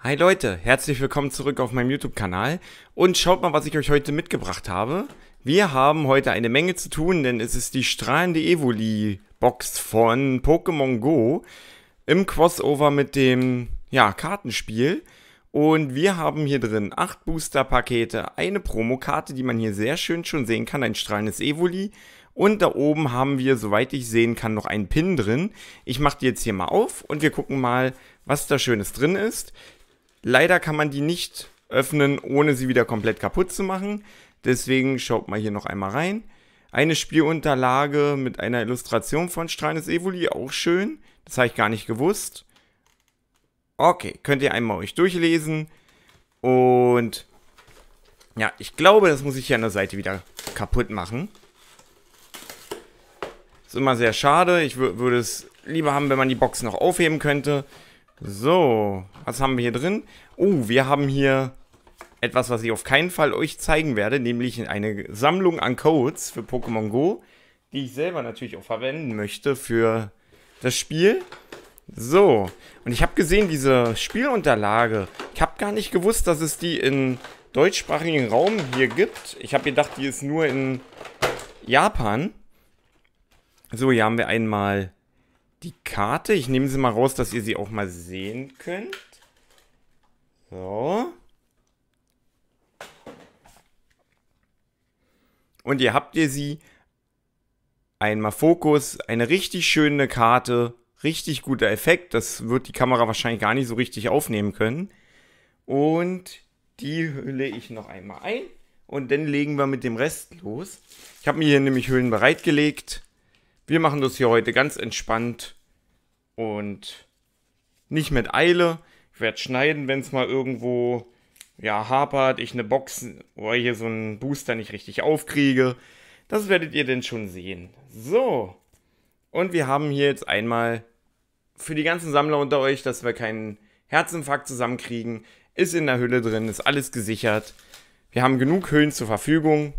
Hi Leute, herzlich willkommen zurück auf meinem YouTube-Kanal und schaut mal, was ich euch heute mitgebracht habe. Wir haben heute eine Menge zu tun, denn es ist die strahlende Evoli-Box von Pokémon Go im Crossover mit dem ja, Kartenspiel. Und wir haben hier drin 8 Booster-Pakete, eine Promokarte, die man hier sehr schön schon sehen kann, ein strahlendes Evoli. Und da oben haben wir, soweit ich sehen kann, noch einen Pin drin. Ich mache die jetzt hier mal auf und wir gucken mal, was da Schönes drin ist. Leider kann man die nicht öffnen, ohne sie wieder komplett kaputt zu machen. Deswegen schaut mal hier noch einmal rein. Eine Spielunterlage mit einer Illustration von Strahlendes Evoli, auch schön. Das habe ich gar nicht gewusst. Okay, könnt ihr einmal euch durchlesen. Und ja, ich glaube, das muss ich hier an der Seite wieder kaputt machen. Ist immer sehr schade. Ich würde es lieber haben, wenn man die Box noch aufheben könnte. So, was haben wir hier drin? Oh, wir haben hier etwas, was ich auf keinen Fall euch zeigen werde, nämlich eine Sammlung an Codes für Pokémon Go, die ich selber natürlich auch verwenden möchte für das Spiel. So, und ich habe gesehen, diese Spielunterlage, ich habe gar nicht gewusst, dass es die in deutschsprachigen Raum hier gibt. Ich habe gedacht, die ist nur in Japan. So, hier haben wir einmal die Karte. Ich nehme sie mal raus, dass ihr sie auch mal sehen könnt. So. Und ihr habt ihr sie. Einmal Fokus, eine richtig schöne Karte, richtig guter Effekt. Das wird die Kamera wahrscheinlich gar nicht so richtig aufnehmen können. Und die hülle ich noch einmal ein und dann legen wir mit dem Rest los. Ich habe mir hier nämlich Hüllen bereitgelegt wir machen das hier heute ganz entspannt und nicht mit Eile. Ich werde schneiden, wenn es mal irgendwo ja, hapert, ich eine Box wo ich hier so einen Booster nicht richtig aufkriege. Das werdet ihr denn schon sehen. So. Und wir haben hier jetzt einmal für die ganzen Sammler unter euch, dass wir keinen Herzinfarkt zusammenkriegen. Ist in der Hülle drin, ist alles gesichert. Wir haben genug Höhen zur Verfügung.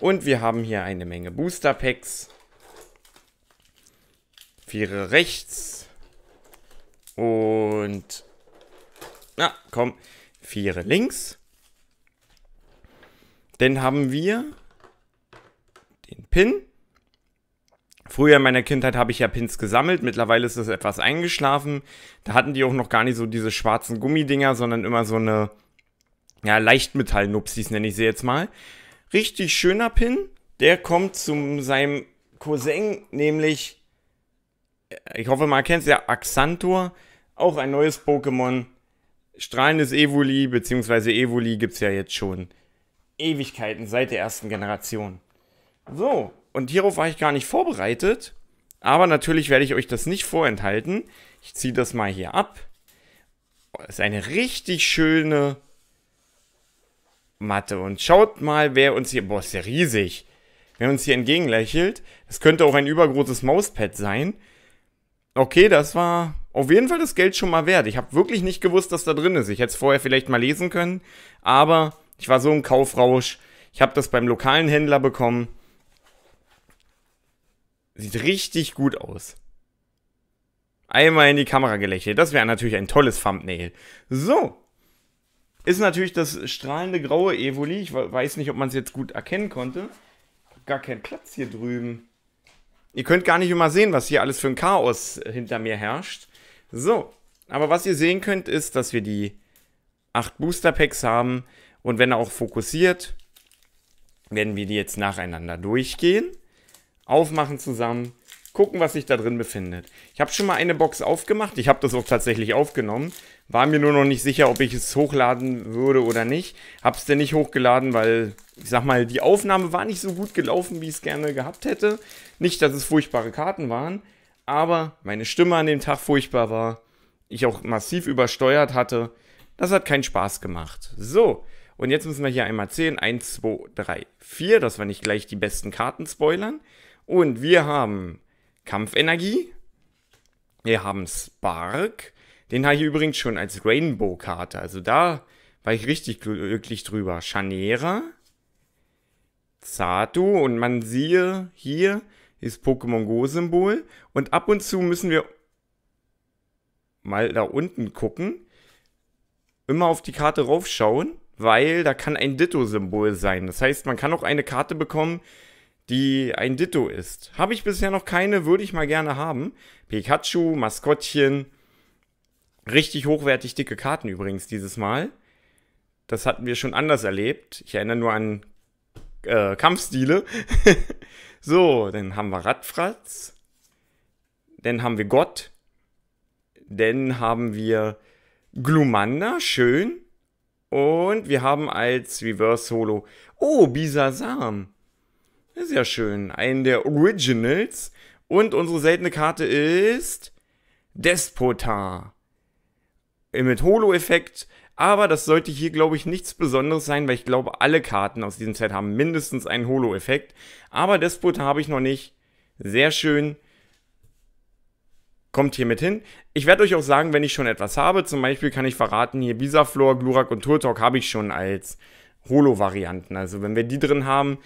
Und wir haben hier eine Menge Booster Packs. Viere rechts. Und... Na, komm. Viere links. Dann haben wir den Pin. Früher in meiner Kindheit habe ich ja Pins gesammelt, mittlerweile ist es etwas eingeschlafen. Da hatten die auch noch gar nicht so diese schwarzen Gummidinger, sondern immer so eine ja, Leichtmetall-Nupsis, nenne ich sie jetzt mal. Richtig schöner Pin, der kommt zu seinem Cousin, nämlich ich hoffe, man kennt es ja, Axantur, auch ein neues Pokémon. Strahlendes Evoli, beziehungsweise Evoli gibt es ja jetzt schon Ewigkeiten seit der ersten Generation. So, und hierauf war ich gar nicht vorbereitet, aber natürlich werde ich euch das nicht vorenthalten. Ich ziehe das mal hier ab. Das oh, ist eine richtig schöne Matte. Und schaut mal, wer uns hier... Boah, ist ja riesig. Wer uns hier entgegenlächelt. Das könnte auch ein übergroßes Mauspad sein okay, das war auf jeden Fall das Geld schon mal wert. Ich habe wirklich nicht gewusst, dass da drin ist. Ich hätte es vorher vielleicht mal lesen können, aber ich war so im Kaufrausch. Ich habe das beim lokalen Händler bekommen. Sieht richtig gut aus. Einmal in die Kamera gelächelt. Das wäre natürlich ein tolles Thumbnail. So. Ist natürlich das strahlende graue Evoli. Ich weiß nicht, ob man es jetzt gut erkennen konnte. Gar keinen Platz hier drüben. Ihr könnt gar nicht immer sehen, was hier alles für ein Chaos hinter mir herrscht. So, aber was ihr sehen könnt, ist, dass wir die 8 Booster Packs haben. Und wenn auch fokussiert, werden wir die jetzt nacheinander durchgehen, aufmachen zusammen gucken, was sich da drin befindet. Ich habe schon mal eine Box aufgemacht. Ich habe das auch tatsächlich aufgenommen. War mir nur noch nicht sicher, ob ich es hochladen würde oder nicht. Habe es denn nicht hochgeladen, weil ich sag mal, die Aufnahme war nicht so gut gelaufen, wie ich es gerne gehabt hätte. Nicht, dass es furchtbare Karten waren, aber meine Stimme an dem Tag furchtbar war. Ich auch massiv übersteuert hatte. Das hat keinen Spaß gemacht. So, und jetzt müssen wir hier einmal zählen. 1, 2, 3, 4, dass wir nicht gleich die besten Karten spoilern. Und wir haben Kampfenergie. Wir haben Spark. Den habe ich übrigens schon als Rainbow-Karte. Also da war ich richtig glücklich drüber. Chanera. Zatu und man siehe hier ist Pokémon Go Symbol und ab und zu müssen wir mal da unten gucken, immer auf die Karte raufschauen, weil da kann ein Ditto Symbol sein. Das heißt, man kann auch eine Karte bekommen, die ein Ditto ist. Habe ich bisher noch keine, würde ich mal gerne haben. Pikachu, Maskottchen. Richtig hochwertig dicke Karten übrigens dieses Mal. Das hatten wir schon anders erlebt. Ich erinnere nur an äh, Kampfstile. so, dann haben wir Radfratz. Dann haben wir Gott. Dann haben wir Glumanda, schön. Und wir haben als Reverse Solo. Oh, Bisasam. Sehr schön. Einen der Originals. Und unsere seltene Karte ist Despotar. Mit Holo-Effekt. Aber das sollte hier, glaube ich, nichts Besonderes sein, weil ich glaube, alle Karten aus diesem Set haben mindestens einen Holo-Effekt. Aber Despotar habe ich noch nicht. Sehr schön kommt hiermit hin. Ich werde euch auch sagen, wenn ich schon etwas habe. Zum Beispiel kann ich verraten, hier Visaflor, Glurak und Turtok habe ich schon als Holo-Varianten. Also wenn wir die drin haben,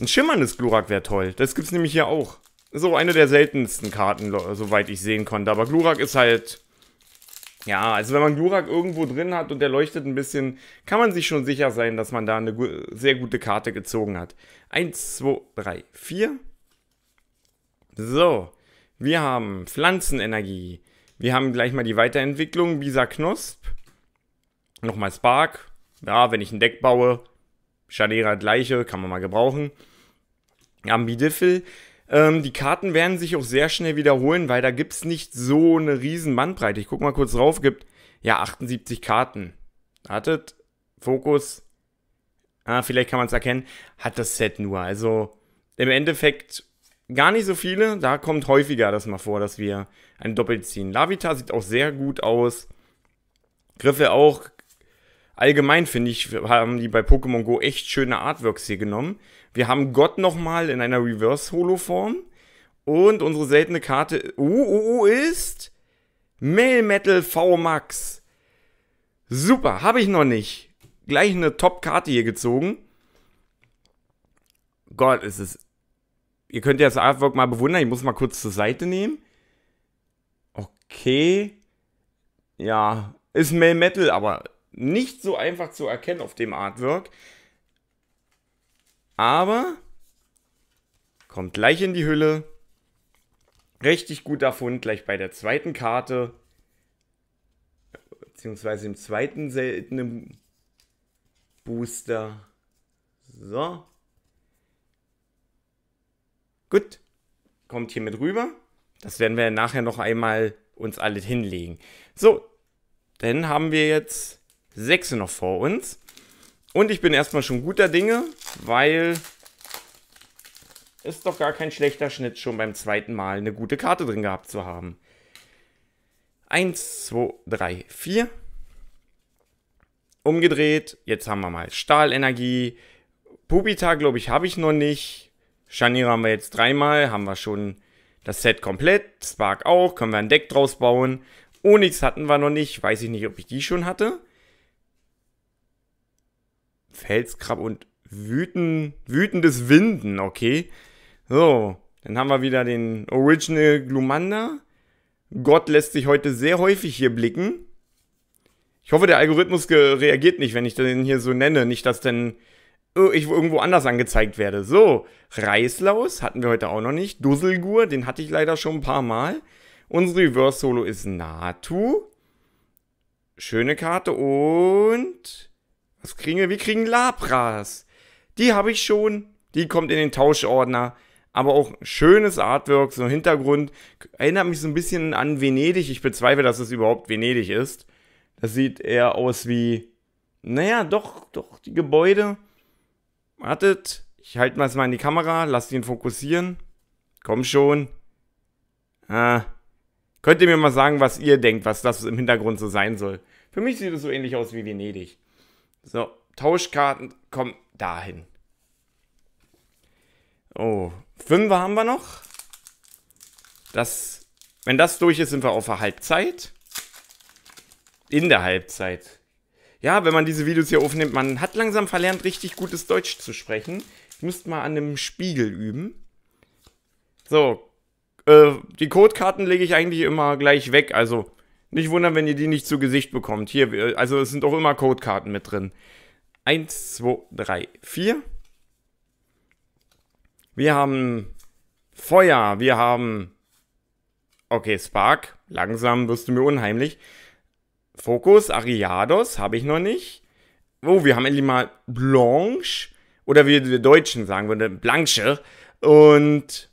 ein schimmerndes Glurak wäre toll. Das gibt's nämlich hier auch. So eine der seltensten Karten, soweit ich sehen konnte. Aber Glurak ist halt... Ja, also wenn man Glurak irgendwo drin hat und der leuchtet ein bisschen, kann man sich schon sicher sein, dass man da eine sehr gute Karte gezogen hat. Eins, zwei, drei, vier. So, wir haben Pflanzenenergie. Wir haben gleich mal die Weiterentwicklung, Bisa Knosp. Nochmal Spark. Ja, wenn ich ein Deck baue, Shadera gleiche, kann man mal gebrauchen. Ambidiffel. Ähm, die Karten werden sich auch sehr schnell wiederholen, weil da gibt es nicht so eine riesen Bandbreite. Ich guck mal kurz drauf, gibt ja 78 Karten. Hattet Fokus, ah, vielleicht kann man es erkennen, hat das Set nur. Also im Endeffekt gar nicht so viele. Da kommt häufiger das mal vor, dass wir ein Doppel ziehen. Lavita sieht auch sehr gut aus. Griffe auch, Allgemein finde ich, haben die bei Pokémon Go echt schöne Artworks hier genommen. Wir haben Gott nochmal in einer Reverse-Holo-Form. Und unsere seltene Karte uh, uh, uh, ist Melmetal V-Max. Super, habe ich noch nicht. Gleich eine Top-Karte hier gezogen. Gott, ist es. Ihr könnt ja das Artwork mal bewundern. Ich muss mal kurz zur Seite nehmen. Okay. Ja, ist Melmetal, aber nicht so einfach zu erkennen auf dem Artwork. Aber kommt gleich in die Hülle. Richtig guter Fund gleich bei der zweiten Karte. Beziehungsweise im zweiten seltenen Booster. So. Gut. Kommt hier mit rüber. Das werden wir nachher noch einmal uns alles hinlegen. So. Dann haben wir jetzt 6 noch vor uns. Und ich bin erstmal schon guter Dinge, weil ist doch gar kein schlechter Schnitt, schon beim zweiten Mal eine gute Karte drin gehabt zu haben. 1, 2, 3, 4. Umgedreht. Jetzt haben wir mal Stahlenergie. Pubita, glaube ich, habe ich noch nicht. Scharnier haben wir jetzt dreimal. Haben wir schon das Set komplett. Spark auch. Können wir ein Deck draus bauen. Onix hatten wir noch nicht. Weiß ich nicht, ob ich die schon hatte. Felskrab und wüten, wütendes Winden, okay. So, dann haben wir wieder den Original Glumanda. Gott lässt sich heute sehr häufig hier blicken. Ich hoffe, der Algorithmus reagiert nicht, wenn ich den hier so nenne. Nicht, dass dann ich irgendwo anders angezeigt werde. So, Reislaus hatten wir heute auch noch nicht. Dusselgur, den hatte ich leider schon ein paar Mal. Unser Reverse Solo ist Natu. Schöne Karte und was kriegen wir? Wir kriegen Labras. Die habe ich schon. Die kommt in den Tauschordner. Aber auch schönes Artwork, so ein Hintergrund. Erinnert mich so ein bisschen an Venedig. Ich bezweifle, dass es überhaupt Venedig ist. Das sieht eher aus wie. Naja, doch, doch, die Gebäude. Wartet. Ich halte mal in die Kamera, lasst ihn fokussieren. Komm schon. Ah. Könnt ihr mir mal sagen, was ihr denkt, was das im Hintergrund so sein soll? Für mich sieht es so ähnlich aus wie Venedig. So, Tauschkarten kommen dahin. Oh, Fünfer haben wir noch. Das, wenn das durch ist, sind wir auf der Halbzeit. In der Halbzeit. Ja, wenn man diese Videos hier aufnimmt, man hat langsam verlernt, richtig gutes Deutsch zu sprechen. Ich müsste mal an einem Spiegel üben. So, äh, die Codekarten lege ich eigentlich immer gleich weg. Also, nicht wundern, wenn ihr die nicht zu Gesicht bekommt. Hier, also es sind auch immer Codekarten mit drin. 1, 2, 3, 4. Wir haben Feuer, wir haben... Okay, Spark, langsam wirst du mir unheimlich. Fokus, Ariados habe ich noch nicht. Oh, wir haben endlich mal Blanche. Oder wie wir Deutschen sagen würden, ne, Blanche. Und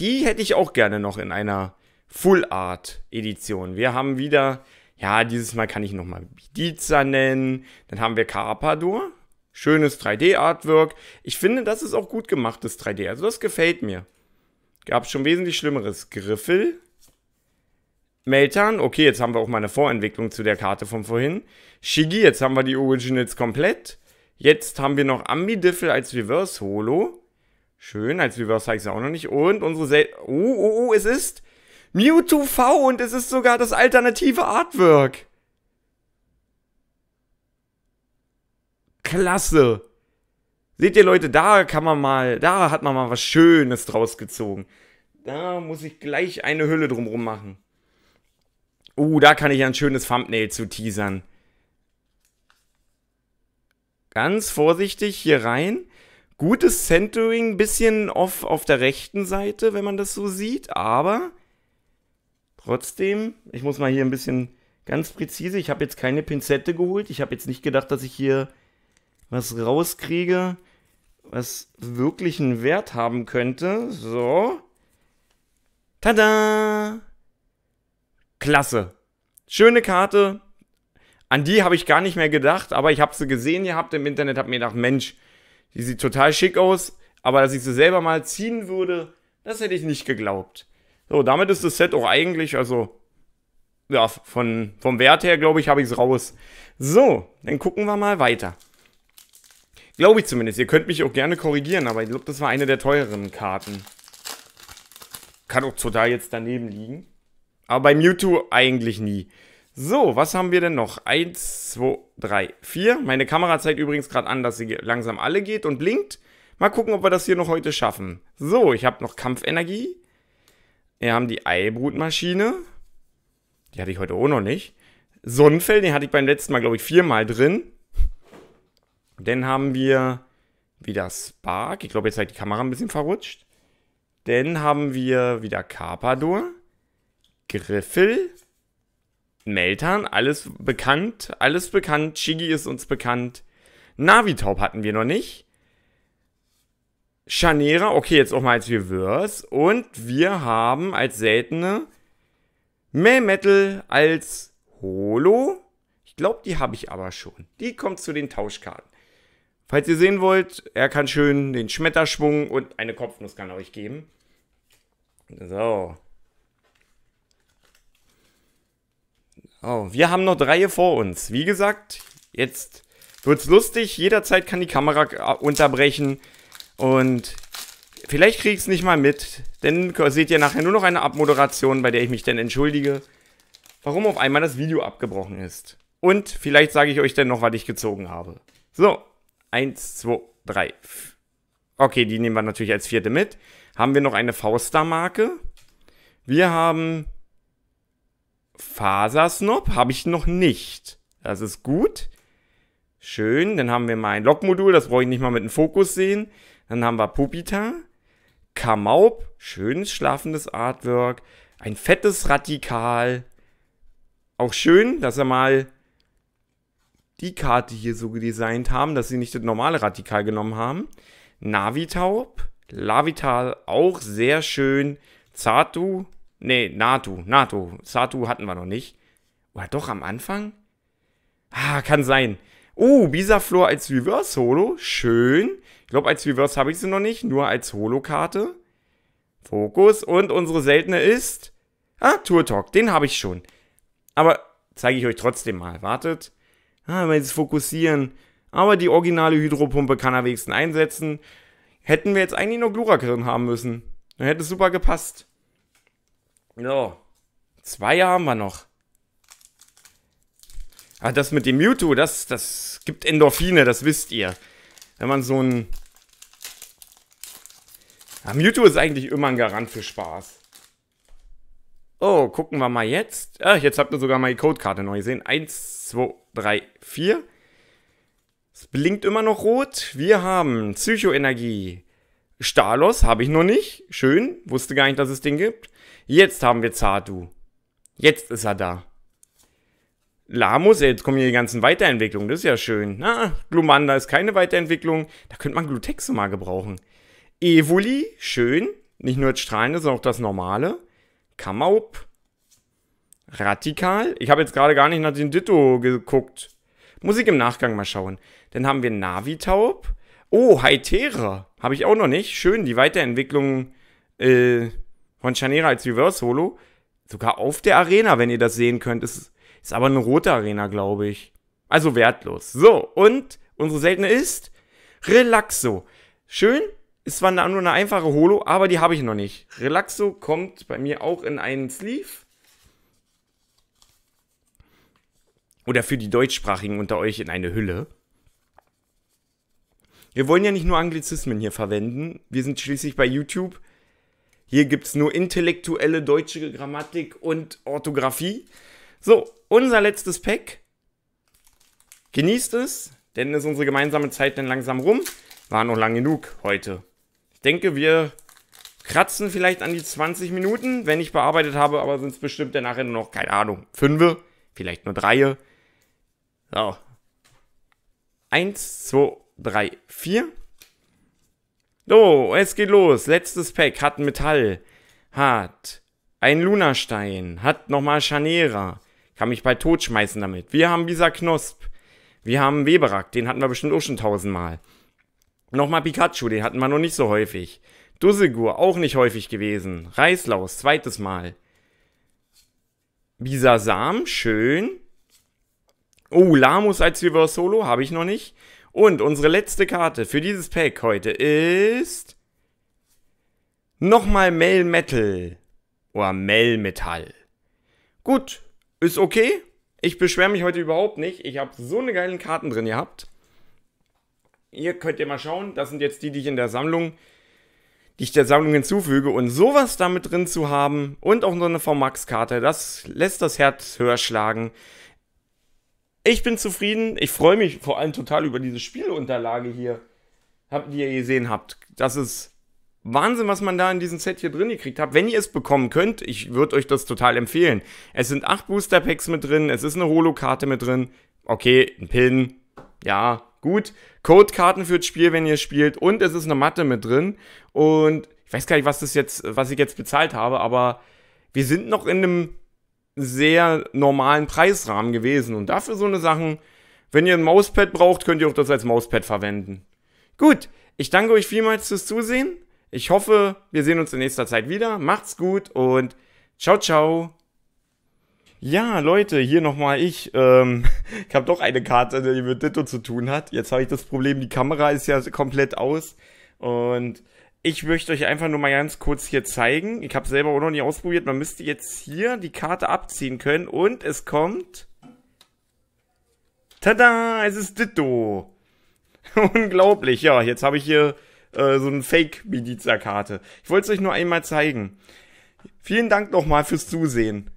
die hätte ich auch gerne noch in einer Full Art Edition. Wir haben wieder, ja, dieses Mal kann ich nochmal Bidiza nennen. Dann haben wir Carpador. Schönes 3D-Artwork. Ich finde, das ist auch gut gemachtes 3D. Also das gefällt mir. Gab schon wesentlich Schlimmeres. Griffel. Meltan. Okay, jetzt haben wir auch mal eine Vorentwicklung zu der Karte von vorhin. Shigi, jetzt haben wir die Originals komplett. Jetzt haben wir noch Ambidiffel als Reverse Holo. Schön, als Reverse habe ich es auch noch nicht. Und unsere Sel Oh, oh, oh, es ist Mewtwo V und es ist sogar das alternative Artwork. Klasse. Seht ihr Leute, da kann man mal, da hat man mal was Schönes draus gezogen. Da muss ich gleich eine Hülle drumrum machen. Uh, da kann ich ein schönes Thumbnail zu teasern. Ganz vorsichtig hier rein. Gutes Centering, bisschen off auf der rechten Seite, wenn man das so sieht, aber Trotzdem, ich muss mal hier ein bisschen ganz präzise, ich habe jetzt keine Pinzette geholt. Ich habe jetzt nicht gedacht, dass ich hier was rauskriege, was wirklich einen Wert haben könnte. So. Tada! Klasse. Schöne Karte. An die habe ich gar nicht mehr gedacht, aber ich habe sie gesehen ihr habt im Internet, habe mir gedacht, Mensch, die sieht total schick aus, aber dass ich sie selber mal ziehen würde, das hätte ich nicht geglaubt. So, damit ist das Set auch eigentlich, also, ja, von, vom Wert her, glaube ich, habe ich es raus. So, dann gucken wir mal weiter. Glaube ich zumindest. Ihr könnt mich auch gerne korrigieren, aber ich glaube, das war eine der teureren Karten. Kann auch total jetzt daneben liegen. Aber bei Mewtwo eigentlich nie. So, was haben wir denn noch? Eins, zwei, drei, vier. Meine Kamera zeigt übrigens gerade an, dass sie langsam alle geht und blinkt. Mal gucken, ob wir das hier noch heute schaffen. So, ich habe noch Kampfenergie. Wir haben die Eibrutmaschine. Die hatte ich heute auch noch nicht. Sonnenfell, den hatte ich beim letzten Mal, glaube ich, viermal drin. Dann haben wir wieder Spark. Ich glaube, jetzt hat die Kamera ein bisschen verrutscht. Dann haben wir wieder Carpador. Griffel. Meltan, alles bekannt, alles bekannt. Chigi ist uns bekannt. Navitaub hatten wir noch nicht. Scharnierer, okay, jetzt auch mal als Reverse. Und wir haben als seltene Melmetal als Holo. Ich glaube, die habe ich aber schon. Die kommt zu den Tauschkarten. Falls ihr sehen wollt, er kann schön den Schmetterschwung und eine Kopfnuss kann er euch geben. So. Oh, wir haben noch drei vor uns. Wie gesagt, jetzt wird es lustig. Jederzeit kann die Kamera unterbrechen. Und vielleicht kriege ich es nicht mal mit. Denn seht ihr nachher nur noch eine Abmoderation, bei der ich mich dann entschuldige, warum auf einmal das Video abgebrochen ist. Und vielleicht sage ich euch dann noch, was ich gezogen habe. So, eins, zwei, drei. Okay, die nehmen wir natürlich als vierte mit. Haben wir noch eine fausta Wir haben Fasersnob, habe ich noch nicht. Das ist gut. Schön, dann haben wir mal ein Lockmodul, das brauche ich nicht mal mit dem Fokus sehen. Dann haben wir Pupita, Kamaup, schönes schlafendes Artwork, ein fettes Radikal. Auch schön, dass er mal die Karte hier so gedesignt haben, dass sie nicht das normale Radikal genommen haben. Navitaub, Lavital auch sehr schön. Zatu, nee, Natu, Natu. Zatu hatten wir noch nicht. Oder doch am Anfang? Ah, kann sein. Oh, Bisaflor als Reverse Holo. Schön. Ich glaube, als Reverse habe ich sie noch nicht, nur als Holo-Karte. Fokus. Und unsere seltene ist. Ah, Tour Talk. Den habe ich schon. Aber zeige ich euch trotzdem mal. Wartet. Ah, wenn sie fokussieren. Aber die originale Hydropumpe kann er wenigstens einsetzen. Hätten wir jetzt eigentlich nur Glurak drin haben müssen. Dann hätte es super gepasst. So. Zwei haben wir noch. Ah, das mit dem Mewtwo, das, das gibt Endorphine, das wisst ihr. Wenn man so ein... Ah, Mewtwo ist eigentlich immer ein Garant für Spaß. Oh, gucken wir mal jetzt. Ah, jetzt habt ihr sogar mal die Codekarte neu gesehen. 1, 2, 3, 4. Es blinkt immer noch rot. Wir haben Psychoenergie. Stalos habe ich noch nicht. Schön. Wusste gar nicht, dass es den gibt. Jetzt haben wir Zadu. Jetzt ist er da. Lamus, jetzt kommen hier die ganzen Weiterentwicklungen, das ist ja schön. Na, Glumanda ist keine Weiterentwicklung, da könnte man Glutexe mal gebrauchen. Evoli, schön. Nicht nur das Strahlende, sondern auch das Normale. Kamaup. Radikal. Ich habe jetzt gerade gar nicht nach den Ditto geguckt. Muss ich im Nachgang mal schauen. Dann haben wir Navitaub. Oh, Hytera. Habe ich auch noch nicht. Schön, die Weiterentwicklung äh, von Chanera als Reverse Solo. Sogar auf der Arena, wenn ihr das sehen könnt. Ist es... Ist aber eine rote Arena, glaube ich. Also wertlos. So, und unsere seltene ist Relaxo. Schön, ist zwar nur eine einfache Holo, aber die habe ich noch nicht. Relaxo kommt bei mir auch in einen Sleeve. Oder für die Deutschsprachigen unter euch in eine Hülle. Wir wollen ja nicht nur Anglizismen hier verwenden. Wir sind schließlich bei YouTube. Hier gibt es nur intellektuelle deutsche Grammatik und Orthographie. So, unser letztes Pack. Genießt es, denn ist unsere gemeinsame Zeit dann langsam rum. War noch lang genug heute. Ich denke, wir kratzen vielleicht an die 20 Minuten, wenn ich bearbeitet habe, aber sind es bestimmt danach noch, keine Ahnung, 5, vielleicht nur 3. So. 1, 2, 3, 4. So, es geht los. Letztes Pack hat Metall, hat ein Lunastein, hat nochmal Chanera, kann mich bald totschmeißen damit. Wir haben Lisa Knosp. Wir haben Weberak, den hatten wir bestimmt auch schon tausendmal. Nochmal Pikachu, den hatten wir noch nicht so häufig. Dusselgur, auch nicht häufig gewesen. Reislaus, zweites Mal. Bisasam, schön. Oh, Lamus als Reverse Solo habe ich noch nicht. Und unsere letzte Karte für dieses Pack heute ist... Nochmal Melmetal. Oder Melmetal. Gut, ist okay. Ich beschwere mich heute überhaupt nicht. Ich habe so eine geile Karten drin gehabt. Hier könnt ihr mal schauen. Das sind jetzt die, die ich in der Sammlung, die ich der Sammlung hinzufüge. Und sowas damit drin zu haben und auch noch eine VMAX-Karte, das lässt das Herz höher schlagen. Ich bin zufrieden. Ich freue mich vor allem total über diese Spielunterlage hier, die ihr gesehen habt. Das ist Wahnsinn, was man da in diesem Set hier drin gekriegt hat. Wenn ihr es bekommen könnt, ich würde euch das total empfehlen. Es sind acht Booster Packs mit drin, es ist eine Holo-Karte mit drin. Okay, ein Pin, ja, gut. Code-Karten fürs Spiel, wenn ihr spielt und es ist eine Matte mit drin. Und ich weiß gar nicht, was das jetzt, was ich jetzt bezahlt habe, aber wir sind noch in einem sehr normalen Preisrahmen gewesen. Und dafür so eine Sachen, wenn ihr ein Mauspad braucht, könnt ihr auch das als Mauspad verwenden. Gut, ich danke euch vielmals fürs Zusehen ich hoffe, wir sehen uns in nächster Zeit wieder. Macht's gut und ciao, ciao. Ja, Leute, hier nochmal ich. Ähm, ich habe doch eine Karte, die mit Ditto zu tun hat. Jetzt habe ich das Problem, die Kamera ist ja komplett aus. Und ich möchte euch einfach nur mal ganz kurz hier zeigen. Ich habe selber auch noch nie ausprobiert. Man müsste jetzt hier die Karte abziehen können. Und es kommt... Tada, es ist Ditto. Unglaublich. Ja, jetzt habe ich hier äh, so ein Fake-Miliza-Karte. Ich wollte es euch nur einmal zeigen. Vielen Dank nochmal fürs Zusehen.